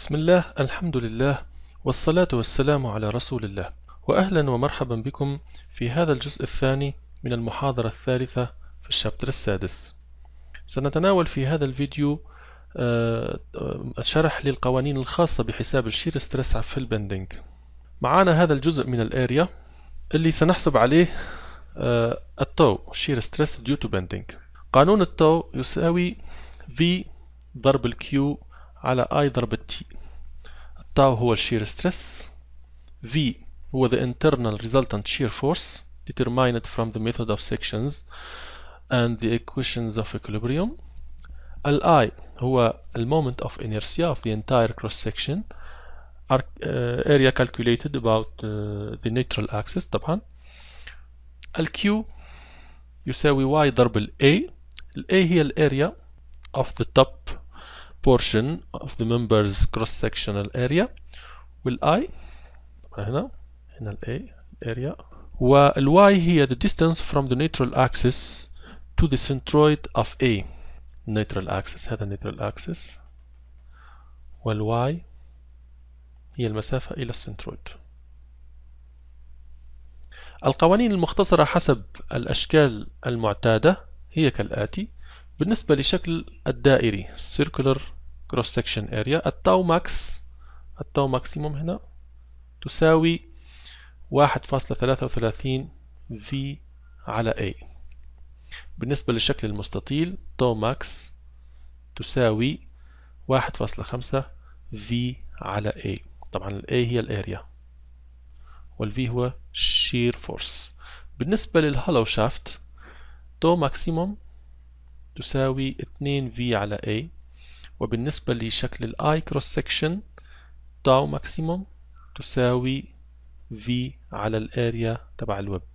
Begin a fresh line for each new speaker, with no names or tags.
بسم الله الحمد لله والصلاة والسلام على رسول الله وأهلا ومرحبا بكم في هذا الجزء الثاني من المحاضرة الثالثة في الشابتر السادس سنتناول في هذا الفيديو آه، آه، شرح للقوانين الخاصة بحساب الشير ستريس في البندنج معانا هذا الجزء من الاريا اللي سنحسب عليه آه، التو شير ستريس ديو تو بندنج قانون التو يساوي V ضرب الكيو على I ضرب T التاو هو الشير ستريس V هو the internal resultant shear force determined from the method of sections and the equations of equilibrium الاي هو moment of inertia of the entire cross section area calculated about uh, the neutral axis طبعا الكيو يساوي y ضرب ال A ال A هي area of the top portion of the member's cross sectional area i هنا هنا a area y هي the distance from the neutral axis to the centroid of A neutral axis هذا neutral axis y هي المسافة إلى السنترويد القوانين المختصرة حسب الأشكال المعتادة هي كالآتي بالنسبة لشكل الدائري circular cross section area التاو ماكس التاو ماكسيموم هنا تساوي 1.33 V على A بالنسبة للشكل المستطيل تاو ماكس تساوي 1.5 V على A طبعا ال A هي الاريا V هو shear force بالنسبة للهولو شافت تاو ماكسيموم تساوي 2 في على A وبالنسبة لشكل I cross section تاو ماكسيموم تساوي V على الاريا تبع الويب